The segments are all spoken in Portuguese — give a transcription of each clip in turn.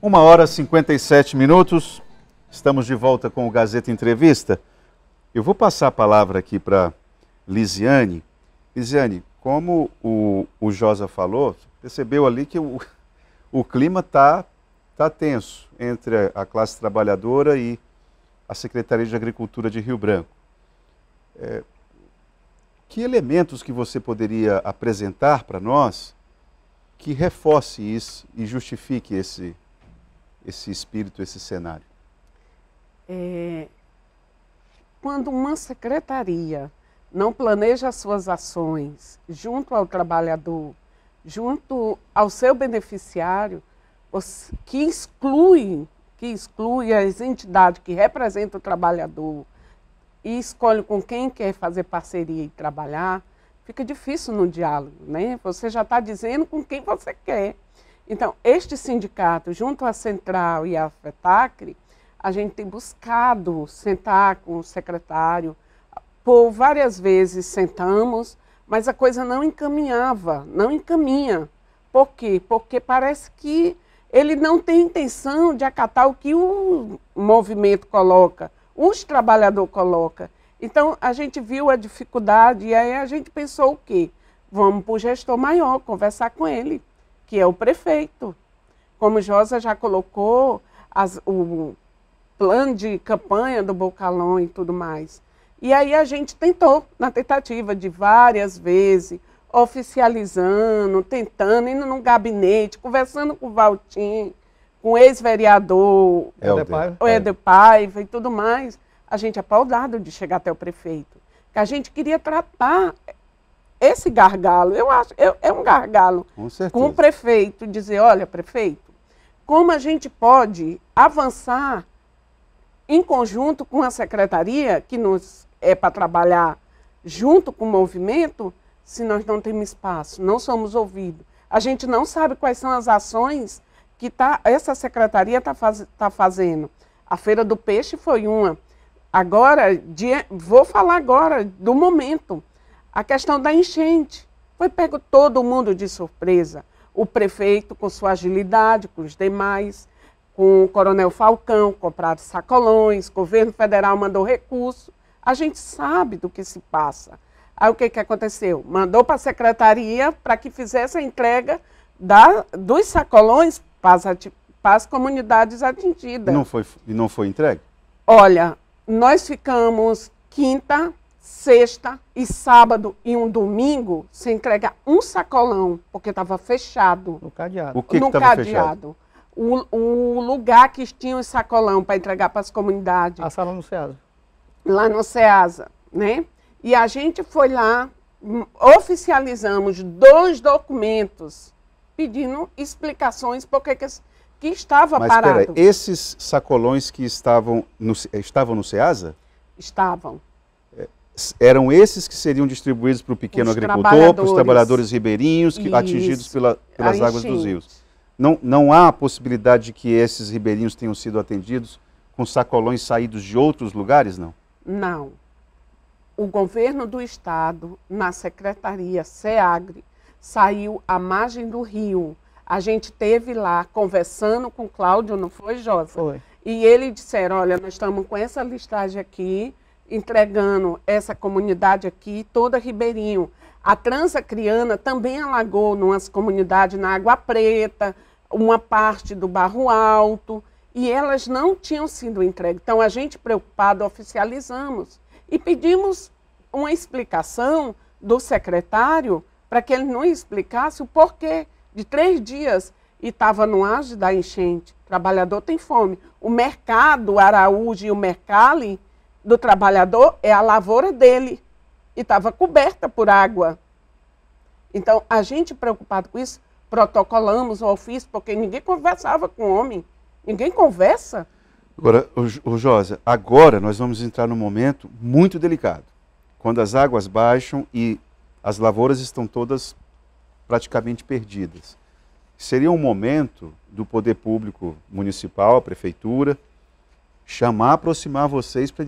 Uma hora e 57 minutos, estamos de volta com o Gazeta Entrevista. Eu vou passar a palavra aqui para Lisiane. Lisiane, como o, o Josa falou, percebeu ali que o, o clima está tá tenso entre a classe trabalhadora e a Secretaria de Agricultura de Rio Branco. É, que elementos que você poderia apresentar para nós que reforce isso e justifique esse, esse espírito, esse cenário? É... Quando uma secretaria não planeja as suas ações junto ao trabalhador, junto ao seu beneficiário, que exclui, que exclui as entidades que representam o trabalhador e escolhe com quem quer fazer parceria e trabalhar, fica difícil no diálogo, né? Você já está dizendo com quem você quer. Então, este sindicato, junto à Central e à FETACRE, a gente tem buscado sentar com o secretário, por várias vezes sentamos, mas a coisa não encaminhava, não encaminha. Por quê? Porque parece que ele não tem intenção de acatar o que o movimento coloca, os trabalhadores coloca. Então a gente viu a dificuldade e aí a gente pensou o quê? Vamos para o gestor maior, conversar com ele que é o prefeito. Como Josa já colocou, as, o plano de campanha do Bocalão e tudo mais. E aí a gente tentou, na tentativa de várias vezes, oficializando, tentando, indo num gabinete, conversando com o Valtim, com o ex-vereador, é o Eder Paiva e tudo mais, a gente é de chegar até o prefeito. Que a gente queria tratar esse gargalo, eu acho, eu, é um gargalo com, com o prefeito dizer, olha, prefeito, como a gente pode avançar em conjunto com a secretaria que nos é para trabalhar junto com o movimento, se nós não temos espaço, não somos ouvidos. A gente não sabe quais são as ações que tá, essa secretaria está faz, tá fazendo. A Feira do Peixe foi uma. Agora, de, vou falar agora do momento. A questão da enchente. Foi pego todo mundo de surpresa. O prefeito, com sua agilidade, com os demais, com o Coronel Falcão, compraram sacolões, governo federal mandou recurso. A gente sabe do que se passa. Aí o que, que aconteceu? Mandou para a secretaria para que fizesse a entrega da, dos sacolões para as, para as comunidades atingidas. E não foi, não foi entregue? Olha, nós ficamos quinta, sexta e sábado e um domingo, se entrega um sacolão, porque estava fechado. No cadeado. O que no que cadeado. Fechado? O, o, lugar que tinha o sacolão para entregar para as comunidades. A sala no SEASA. Lá no SEASA, né? E a gente foi lá, hum, oficializamos dois documentos pedindo explicações por que, que estava Mas, parado. Mas esses sacolões que estavam no, estavam no Ceasa? Estavam eram esses que seriam distribuídos para o pequeno os agricultor, para os trabalhadores ribeirinhos que, atingidos pela, pelas águas dos rios. Não, não há possibilidade de que esses ribeirinhos tenham sido atendidos com sacolões saídos de outros lugares, não? Não. O governo do estado, na secretaria SEAGRE, saiu à margem do rio. A gente teve lá conversando com Cláudio, não foi, Josa? Foi. E ele disseram, olha, nós estamos com essa listagem aqui, entregando essa comunidade aqui, toda Ribeirinho. A transa criana também alagou numas comunidades na Água Preta, uma parte do Barro Alto, e elas não tinham sido entregues. Então, a gente, preocupado, oficializamos e pedimos uma explicação do secretário para que ele não explicasse o porquê de três dias e estava no auge da enchente. O trabalhador tem fome. O mercado Araújo e o Mercalli do trabalhador é a lavoura dele e estava coberta por água. Então, a gente preocupado com isso, protocolamos o ofício, porque ninguém conversava com o homem. Ninguém conversa. Agora, o, o Josa, agora nós vamos entrar num momento muito delicado. Quando as águas baixam e as lavouras estão todas praticamente perdidas. Seria um momento do poder público municipal, a prefeitura, chamar, aproximar vocês para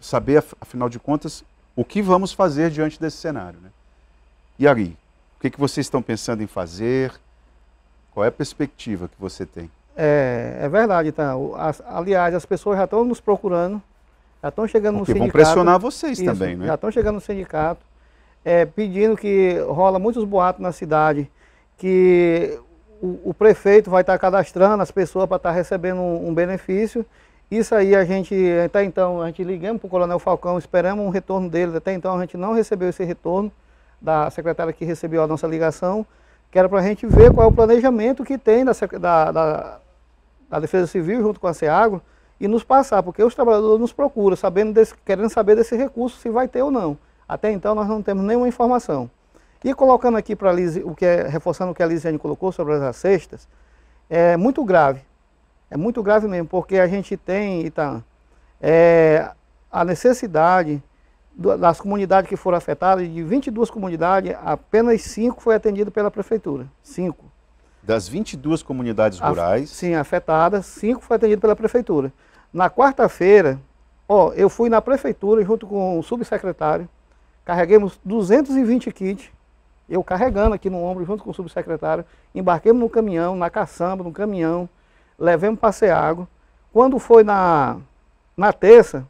saber, afinal de contas, o que vamos fazer diante desse cenário. Né? E aí, o que, que vocês estão pensando em fazer? Qual é a perspectiva que você tem? É, é verdade, tá. As, aliás, as pessoas já estão nos procurando, já estão chegando Porque no sindicato. vão pressionar vocês isso, também, né? Já estão chegando no sindicato, é, pedindo que rola muitos boatos na cidade, que o, o prefeito vai estar tá cadastrando as pessoas para estar tá recebendo um, um benefício isso aí a gente, até então, a gente ligamos para o Coronel Falcão, esperamos um retorno dele, até então a gente não recebeu esse retorno da secretária que recebeu a nossa ligação, que era para a gente ver qual é o planejamento que tem da, da, da, da Defesa Civil junto com a SEAGRO e nos passar, porque os trabalhadores nos procuram, sabendo desse, querendo saber desse recurso, se vai ter ou não. Até então nós não temos nenhuma informação. E colocando aqui para a Liz, o que é, reforçando o que a Lisiane colocou sobre as cestas, é muito grave é muito grave mesmo, porque a gente tem, é, a necessidade das comunidades que foram afetadas, de 22 comunidades, apenas 5 foi atendido pela prefeitura. 5. Das 22 comunidades rurais? A, sim, afetadas, 5 foi atendido pela prefeitura. Na quarta-feira, ó, eu fui na prefeitura junto com o subsecretário, Carregamos 220 kits, eu carregando aqui no ombro junto com o subsecretário, embarquemos no caminhão, na caçamba, no caminhão, levemos para água. Quando foi na, na terça,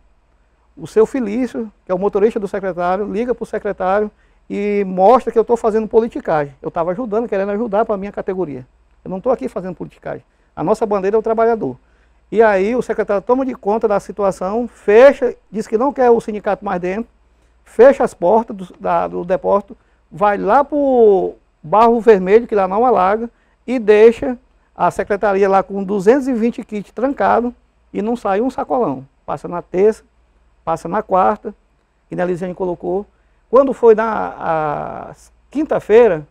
o seu Felício, que é o motorista do secretário, liga para o secretário e mostra que eu estou fazendo politicagem. Eu estava ajudando, querendo ajudar para a minha categoria. Eu não estou aqui fazendo politicagem. A nossa bandeira é o trabalhador. E aí o secretário toma de conta da situação, fecha, diz que não quer o sindicato mais dentro, fecha as portas do, da, do depósito, vai lá para o Barro Vermelho, que lá não alaga, e deixa a secretaria lá com 220 kits trancado e não saiu um sacolão. Passa na terça, passa na quarta, e na Lisiane colocou. Quando foi na quinta-feira,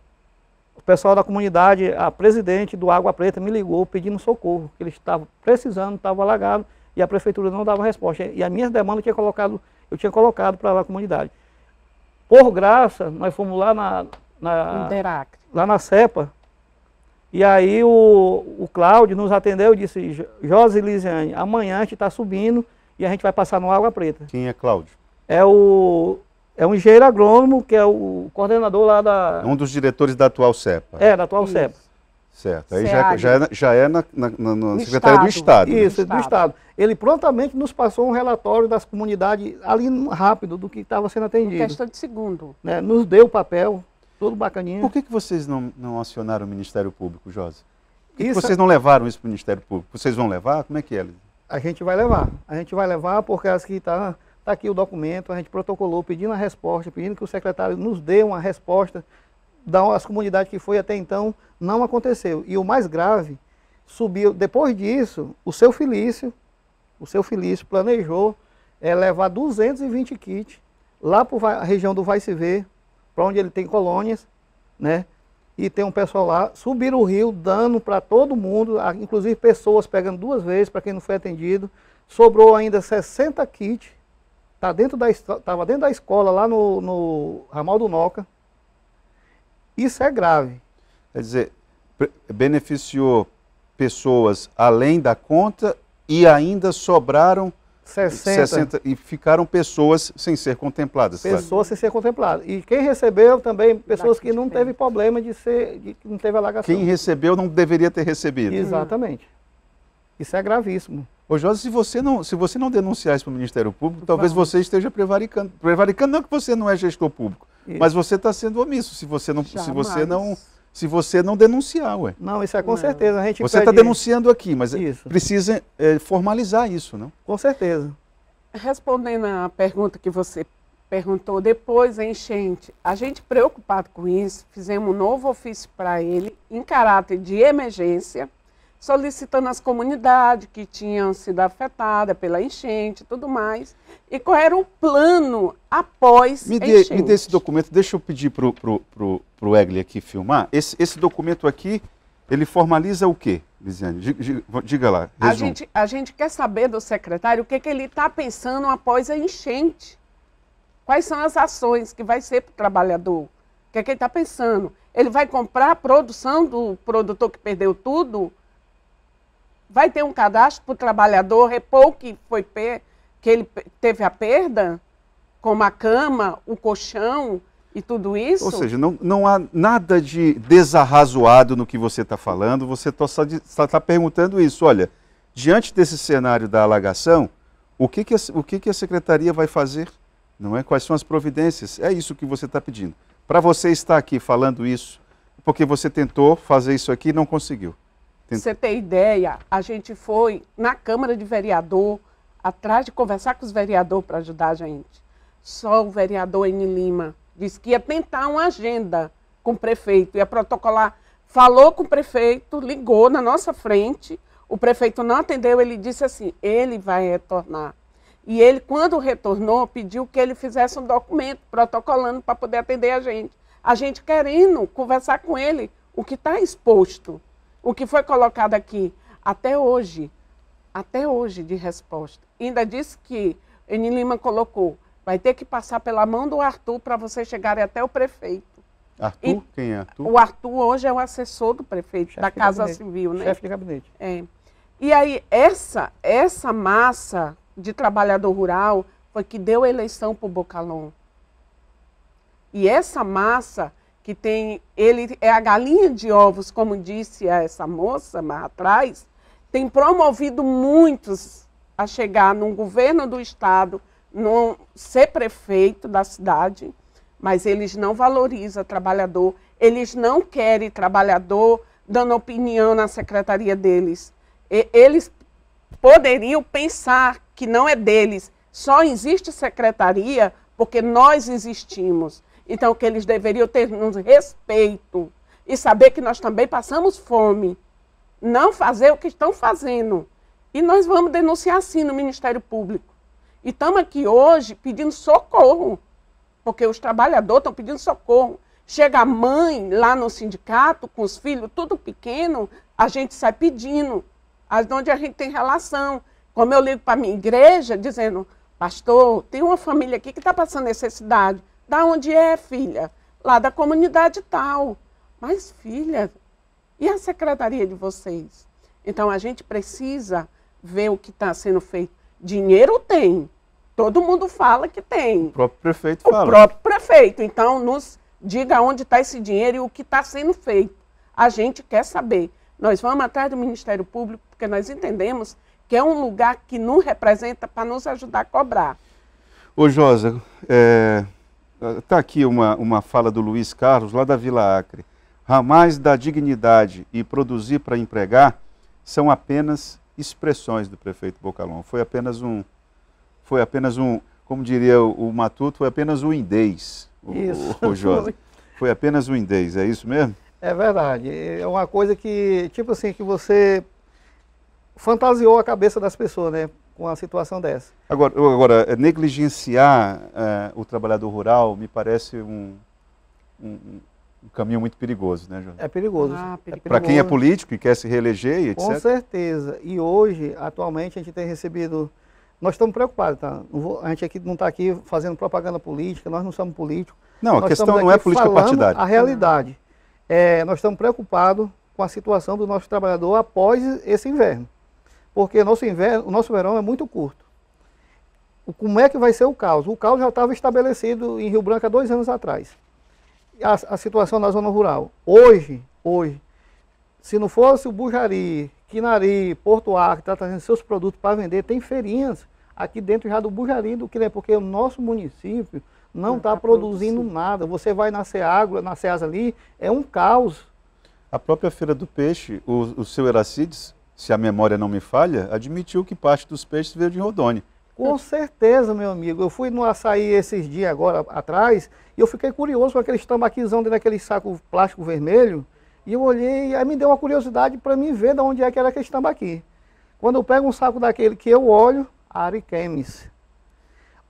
o pessoal da comunidade, a presidente do Água Preta me ligou pedindo socorro, que eles estavam precisando, estavam alagados, e a prefeitura não dava resposta. E a minha demanda tinha colocado, eu tinha colocado para a comunidade. Por graça, nós fomos lá na, na lá na CEPA, e aí o, o Cláudio nos atendeu e disse, José Lisiane, amanhã a gente está subindo e a gente vai passar no Água Preta. Quem é Cláudio? É o é um engenheiro agrônomo, que é o coordenador lá da... É um dos diretores da atual CEPA. É, da atual Isso. CEPA. Certo, aí já, é já, é, já é na, na, na, na Secretaria do Estado. Né? Isso, né? do, do Estado. Ele prontamente nos passou um relatório das comunidades, ali rápido, do que estava sendo atendido. Em questão de segundo. Né? Nos deu o papel, todo bacaninha. Por que, que vocês não, não acionaram o Ministério Público, Josi? Por que, isso... que vocês é- não levaram isso para o Ministério Público? Vocês vão levar? Como é que é? A gente vai levar. A gente vai levar porque as que está tá aqui o documento, a gente protocolou pedindo a resposta, pedindo que o secretário nos dê uma resposta das comunidades que foi até então, não aconteceu. E o mais grave, subiu, depois disso, o seu Felício, o seu Felício planejou é, levar 220 kits lá para a região do Vai Se Ver, para onde ele tem colônias, né? E tem um pessoal lá, subir o rio dando para todo mundo, inclusive pessoas pegando duas vezes para quem não foi atendido. Sobrou ainda 60 kits, tá dentro da, dentro da escola lá no, no Ramal do Noca. Isso é grave. Quer dizer, beneficiou pessoas além da conta e ainda sobraram 60. 60. E ficaram pessoas sem ser contempladas. Pessoas claro. sem ser contempladas. E quem recebeu também, pessoas que não teve é. problema de ser, de, que não teve alagação. Quem recebeu não deveria ter recebido. Exatamente. Isso é gravíssimo. Ô José, se você não, se você não denunciar isso para o Ministério Público, talvez você esteja prevaricando. Prevaricando não é que você não é gestor público, isso. mas você está sendo omisso se você não, Jamais. se você não se você não denunciar, ué. Não, isso é com não. certeza. A gente você está denunciando aqui, mas isso. precisa é, formalizar isso, não? Com certeza. Respondendo à pergunta que você perguntou depois a enchente. A gente preocupado com isso, fizemos um novo ofício para ele em caráter de emergência solicitando as comunidades que tinham sido afetadas pela enchente e tudo mais, e qual era o plano após me dê, enchente. Me dê esse documento, deixa eu pedir para o pro, pro, pro Egli aqui filmar. Esse, esse documento aqui, ele formaliza o quê, Lisiane? Diga lá, a gente, a gente quer saber do secretário o que, que ele está pensando após a enchente. Quais são as ações que vai ser para o trabalhador? O que, que ele está pensando? Ele vai comprar a produção do produtor que perdeu tudo? vai ter um cadastro para o trabalhador repor é o que foi per... que ele teve a perda, como a cama, o colchão e tudo isso? Ou seja, não, não há nada de desarrazoado no que você está falando, você está tá perguntando isso. Olha, diante desse cenário da alagação, o que, que, a, o que, que a secretaria vai fazer? Não é? Quais são as providências? É isso que você está pedindo. Para você estar aqui falando isso, porque você tentou fazer isso aqui e não conseguiu você ter ideia, a gente foi na Câmara de Vereador, atrás de conversar com os vereadores para ajudar a gente. Só o vereador N. Lima disse que ia tentar uma agenda com o prefeito, ia protocolar. Falou com o prefeito, ligou na nossa frente, o prefeito não atendeu, ele disse assim: ele vai retornar. E ele, quando retornou, pediu que ele fizesse um documento protocolando para poder atender a gente. A gente querendo conversar com ele, o que está exposto o que foi colocado aqui até hoje, até hoje de resposta. Ainda disse que Eni Lima colocou, vai ter que passar pela mão do Arthur para vocês chegarem até o prefeito. Arthur? E quem é Arthur? O Arthur hoje é o assessor do prefeito, Chefe da Casa Civil, né? Chefe de gabinete. É. E aí, essa, essa massa de trabalhador rural foi que deu eleição para o Bocalon. E essa massa que tem, ele é a galinha de ovos, como disse essa moça mais atrás, tem promovido muitos a chegar num governo do estado, num, ser prefeito da cidade, mas eles não valorizam trabalhador, eles não querem trabalhador dando opinião na secretaria deles. E, eles poderiam pensar que não é deles, só existe secretaria porque nós existimos. Então, que eles deveriam ter um respeito e saber que nós também passamos fome. Não fazer o que estão fazendo. E nós vamos denunciar sim no Ministério Público. E estamos aqui hoje pedindo socorro, porque os trabalhadores estão pedindo socorro. Chega a mãe lá no sindicato, com os filhos, tudo pequeno, a gente sai pedindo. As onde a gente tem relação. Como eu ligo para a minha igreja, dizendo, pastor, tem uma família aqui que está passando necessidade. Da onde é, filha? Lá da comunidade tal. Mas, filha, e a secretaria de vocês? Então, a gente precisa ver o que está sendo feito. Dinheiro tem. Todo mundo fala que tem. O próprio prefeito o fala. O próprio prefeito. Então, nos diga onde está esse dinheiro e o que está sendo feito. A gente quer saber. Nós vamos atrás do Ministério Público porque nós entendemos que é um lugar que não representa para nos ajudar a cobrar. Ô, Josa, é, Está aqui uma, uma fala do Luiz Carlos, lá da Vila Acre. Ramais da dignidade e produzir para empregar são apenas expressões do prefeito Bocalon. Foi apenas um, foi apenas um como diria o, o Matuto, foi apenas um indês, o, isso, o, o Foi apenas um indês, é isso mesmo? É verdade. É uma coisa que, tipo assim, que você fantasiou a cabeça das pessoas, né? com a situação dessa. Agora, agora é, negligenciar é, o trabalhador rural me parece um, um, um caminho muito perigoso, né, Jorge? É perigoso. Ah, é Para quem é político e quer se reeleger e etc. Com certeza. E hoje, atualmente, a gente tem recebido. Nós estamos preocupados, tá? A gente aqui não está aqui fazendo propaganda política, nós não somos políticos. Não, a questão não é política partidária. A realidade. É, nós estamos preocupados com a situação do nosso trabalhador após esse inverno porque nosso inverno, o nosso verão é muito curto. Como é que vai ser o caos? O caos já estava estabelecido em Rio Branco há dois anos atrás. A, a situação na zona rural. Hoje, hoje, se não fosse o Bujari, Quinari, Porto Arco, está trazendo seus produtos para vender, tem feirinhas aqui dentro já do Bujari do Quiné, porque o nosso município não está tá produzindo, produzindo nada. Você vai nascer água, nascer asa ali, é um caos. A própria Feira do Peixe, o, o seu Heracides, se a memória não me falha, admitiu que parte dos peixes veio de Rodônia. Com certeza, meu amigo. Eu fui no açaí esses dias agora atrás e eu fiquei curioso com aqueles tambaquizão dentro daquele saco plástico vermelho. E eu olhei, aí me deu uma curiosidade para mim ver de onde é que era aquele tambaqui. Quando eu pego um saco daquele que eu olho, Ariquemes.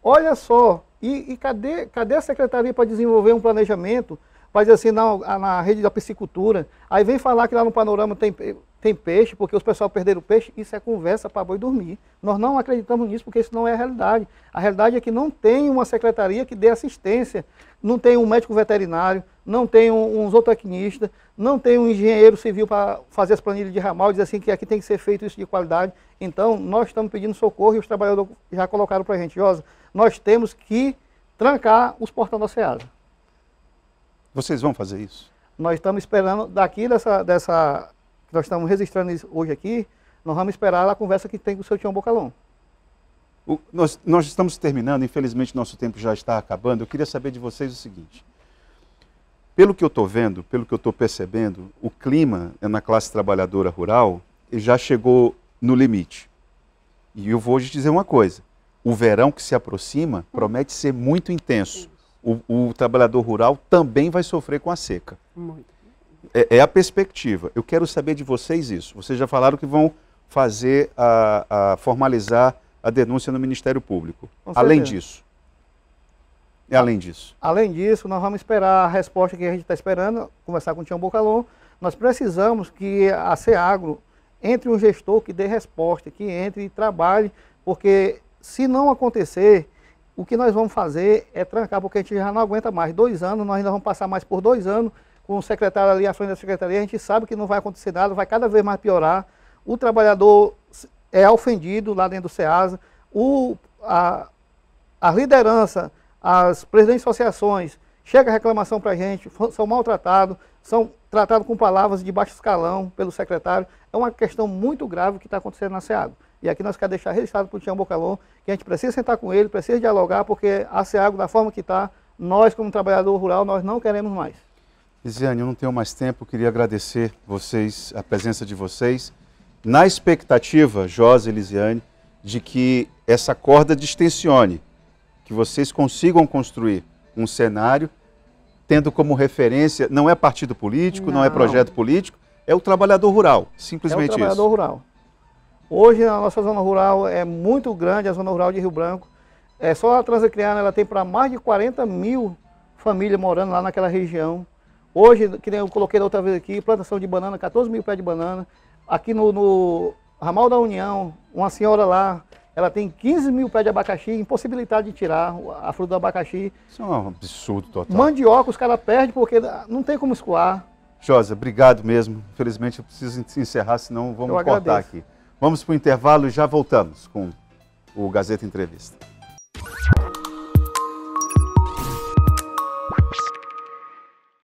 Olha só, e, e cadê, cadê a secretaria para desenvolver um planejamento faz assim, na, na rede da piscicultura, aí vem falar que lá no panorama tem, tem peixe, porque os pessoal perderam peixe, isso é conversa para boi dormir. Nós não acreditamos nisso, porque isso não é a realidade. A realidade é que não tem uma secretaria que dê assistência, não tem um médico veterinário, não tem um, um zootecnista, não tem um engenheiro civil para fazer as planilhas de ramal, Diz dizer assim que aqui tem que ser feito isso de qualidade. Então, nós estamos pedindo socorro e os trabalhadores já colocaram para a gente, Josa, nós temos que trancar os portões da SEASA. Vocês vão fazer isso? Nós estamos esperando, daqui dessa, dessa nós estamos registrando hoje aqui, nós vamos esperar a conversa que tem com o seu Tião Bocalon. O, nós, nós, estamos terminando, infelizmente nosso tempo já está acabando. Eu queria saber de vocês o seguinte. Pelo que eu estou vendo, pelo que eu estou percebendo, o clima na classe trabalhadora rural já chegou no limite. E eu vou te dizer uma coisa. O verão que se aproxima promete ser muito intenso o, o trabalhador rural também vai sofrer com a seca. Muito. É, é, a perspectiva. Eu quero saber de vocês isso. Vocês já falaram que vão fazer a, a formalizar a denúncia no Ministério Público. Além disso. E além disso? Além disso, nós vamos esperar a resposta que a gente está esperando, conversar com o Tião Bocalon. Nós precisamos que a SEAGRO entre um gestor que dê resposta, que entre e trabalhe, porque se não acontecer, o que nós vamos fazer é trancar, porque a gente já não aguenta mais. Dois anos, nós ainda vamos passar mais por dois anos com o secretário ali à frente da secretaria. A gente sabe que não vai acontecer nada, vai cada vez mais piorar. O trabalhador é ofendido lá dentro do SEASA. O, a, a liderança, as presidentes de associações, chega reclamação para a gente, são maltratados, são tratados com palavras de baixo escalão pelo secretário. É uma questão muito grave que está acontecendo na SEASA. E aqui nós queremos deixar registrado para o Tião Bocalon que a gente precisa sentar com ele, precisa dialogar, porque a SEAGO, da forma que está, nós, como trabalhador rural, nós não queremos mais. Lisiane, eu não tenho mais tempo, queria agradecer vocês, a presença de vocês, na expectativa, José e Lisiane, de que essa corda distensione, que vocês consigam construir um cenário tendo como referência, não é partido político, não, é não é projeto político, é o trabalhador rural, simplesmente isso. É o trabalhador isso. rural. Hoje a nossa zona rural é muito grande, a zona rural de Rio Branco. É, só a Transacriana ela tem para mais de 40 mil famílias morando lá naquela região. Hoje, que nem eu coloquei da outra vez aqui, plantação de banana, 14 mil pés de banana. Aqui no, no Ramal da União, uma senhora lá, ela tem 15 mil pés de abacaxi, impossibilidade de tirar a fruta do abacaxi. Isso é um absurdo total. Mandioca, os caras perdem porque não tem como escoar. Josa, obrigado mesmo. Infelizmente eu preciso encerrar, senão vamos cortar aqui. Vamos para o intervalo e já voltamos com o Gazeta Entrevista.